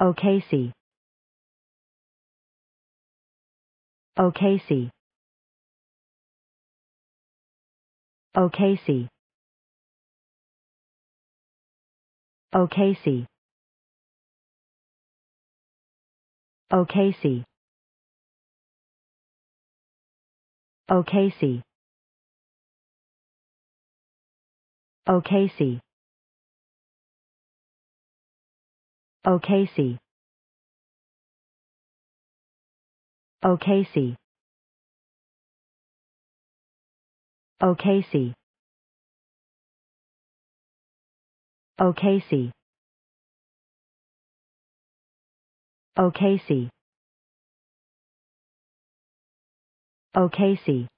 OKC OKC OKC OKC OKC OKC OKC OKC. OKC OKC OKC OKC OKC OKC OKC.